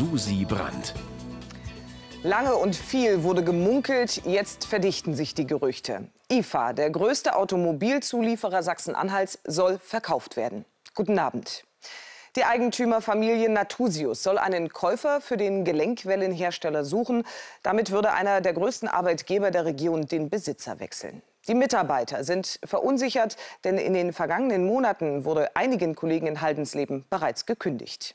Susi Brandt. Lange und viel wurde gemunkelt, jetzt verdichten sich die Gerüchte. IFA, der größte Automobilzulieferer Sachsen-Anhalts, soll verkauft werden. Guten Abend. Die Eigentümerfamilie Natusius soll einen Käufer für den Gelenkwellenhersteller suchen. Damit würde einer der größten Arbeitgeber der Region den Besitzer wechseln. Die Mitarbeiter sind verunsichert, denn in den vergangenen Monaten wurde einigen Kollegen in Haldensleben bereits gekündigt.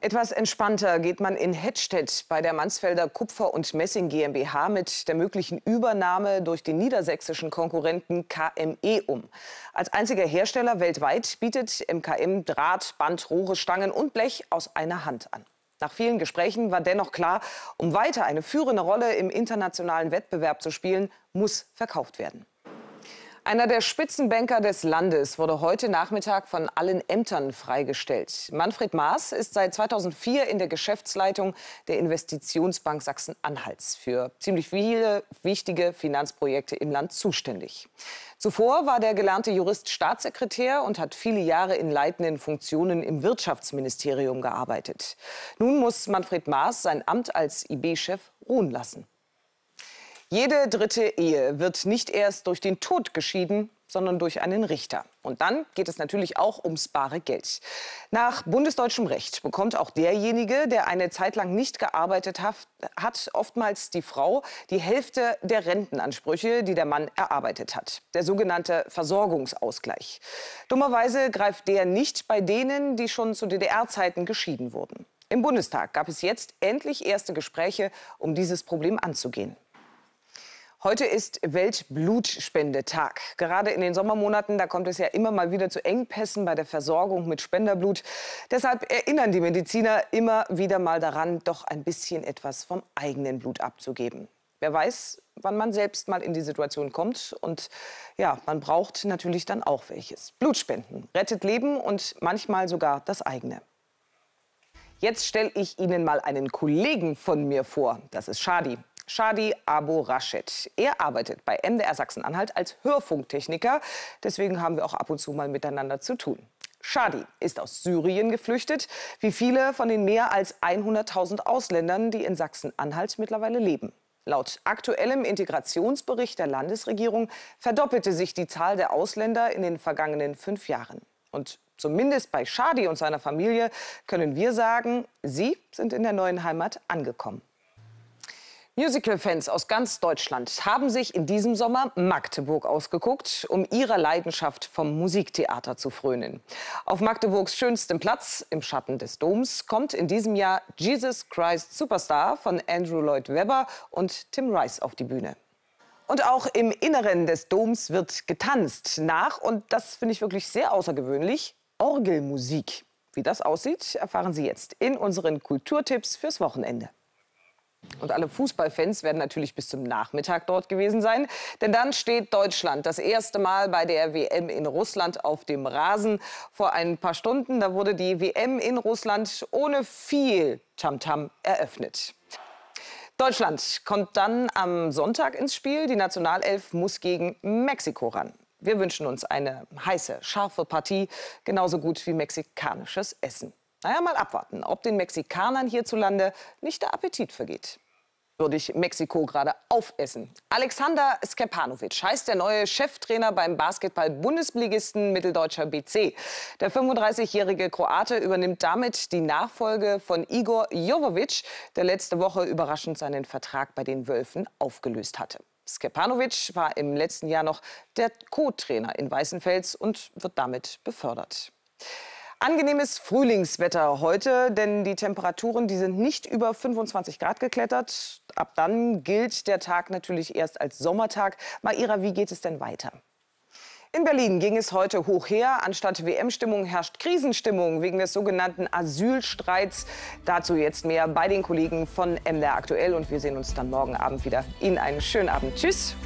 Etwas entspannter geht man in Hettstedt bei der Mansfelder Kupfer und Messing GmbH mit der möglichen Übernahme durch den niedersächsischen Konkurrenten KME um. Als einziger Hersteller weltweit bietet MKM Draht, Band, Rohre, Stangen und Blech aus einer Hand an. Nach vielen Gesprächen war dennoch klar, um weiter eine führende Rolle im internationalen Wettbewerb zu spielen, muss verkauft werden. Einer der Spitzenbanker des Landes wurde heute Nachmittag von allen Ämtern freigestellt. Manfred Maas ist seit 2004 in der Geschäftsleitung der Investitionsbank Sachsen-Anhalts für ziemlich viele wichtige Finanzprojekte im Land zuständig. Zuvor war der gelernte Jurist Staatssekretär und hat viele Jahre in leitenden Funktionen im Wirtschaftsministerium gearbeitet. Nun muss Manfred Maas sein Amt als IB-Chef ruhen lassen. Jede dritte Ehe wird nicht erst durch den Tod geschieden, sondern durch einen Richter. Und dann geht es natürlich auch ums bare Geld. Nach bundesdeutschem Recht bekommt auch derjenige, der eine Zeit lang nicht gearbeitet hat, oftmals die Frau die Hälfte der Rentenansprüche, die der Mann erarbeitet hat. Der sogenannte Versorgungsausgleich. Dummerweise greift der nicht bei denen, die schon zu DDR-Zeiten geschieden wurden. Im Bundestag gab es jetzt endlich erste Gespräche, um dieses Problem anzugehen. Heute ist Weltblutspendetag. Gerade in den Sommermonaten, da kommt es ja immer mal wieder zu Engpässen bei der Versorgung mit Spenderblut. Deshalb erinnern die Mediziner immer wieder mal daran, doch ein bisschen etwas vom eigenen Blut abzugeben. Wer weiß, wann man selbst mal in die Situation kommt. Und ja, man braucht natürlich dann auch welches. Blutspenden rettet Leben und manchmal sogar das eigene. Jetzt stelle ich Ihnen mal einen Kollegen von mir vor. Das ist Shadi. Shadi Abu Rashid. Er arbeitet bei MDR Sachsen-Anhalt als Hörfunktechniker. Deswegen haben wir auch ab und zu mal miteinander zu tun. Shadi ist aus Syrien geflüchtet, wie viele von den mehr als 100.000 Ausländern, die in Sachsen-Anhalt mittlerweile leben. Laut aktuellem Integrationsbericht der Landesregierung verdoppelte sich die Zahl der Ausländer in den vergangenen fünf Jahren. Und zumindest bei Shadi und seiner Familie können wir sagen, sie sind in der neuen Heimat angekommen. Musical-Fans aus ganz Deutschland haben sich in diesem Sommer Magdeburg ausgeguckt, um ihrer Leidenschaft vom Musiktheater zu frönen. Auf Magdeburgs schönstem Platz, im Schatten des Doms, kommt in diesem Jahr Jesus Christ Superstar von Andrew Lloyd Webber und Tim Rice auf die Bühne. Und auch im Inneren des Doms wird getanzt nach, und das finde ich wirklich sehr außergewöhnlich, Orgelmusik. Wie das aussieht, erfahren Sie jetzt in unseren Kulturtipps fürs Wochenende. Und alle Fußballfans werden natürlich bis zum Nachmittag dort gewesen sein. Denn dann steht Deutschland das erste Mal bei der WM in Russland auf dem Rasen. Vor ein paar Stunden, da wurde die WM in Russland ohne viel Tamtam -Tam eröffnet. Deutschland kommt dann am Sonntag ins Spiel. Die Nationalelf muss gegen Mexiko ran. Wir wünschen uns eine heiße, scharfe Partie, genauso gut wie mexikanisches Essen. Naja, mal abwarten, ob den Mexikanern hierzulande nicht der Appetit vergeht würde ich Mexiko gerade aufessen. Alexander Skepanovic heißt der neue Cheftrainer beim Basketball-Bundesligisten Mitteldeutscher BC. Der 35-jährige Kroate übernimmt damit die Nachfolge von Igor Jovovic, der letzte Woche überraschend seinen Vertrag bei den Wölfen aufgelöst hatte. Skepanovic war im letzten Jahr noch der Co-Trainer in Weißenfels und wird damit befördert. Angenehmes Frühlingswetter heute, denn die Temperaturen, die sind nicht über 25 Grad geklettert. Ab dann gilt der Tag natürlich erst als Sommertag. Maira, wie geht es denn weiter? In Berlin ging es heute hoch her. Anstatt WM-Stimmung herrscht Krisenstimmung wegen des sogenannten Asylstreits. Dazu jetzt mehr bei den Kollegen von MDR aktuell und wir sehen uns dann morgen Abend wieder. Ihnen einen schönen Abend. Tschüss.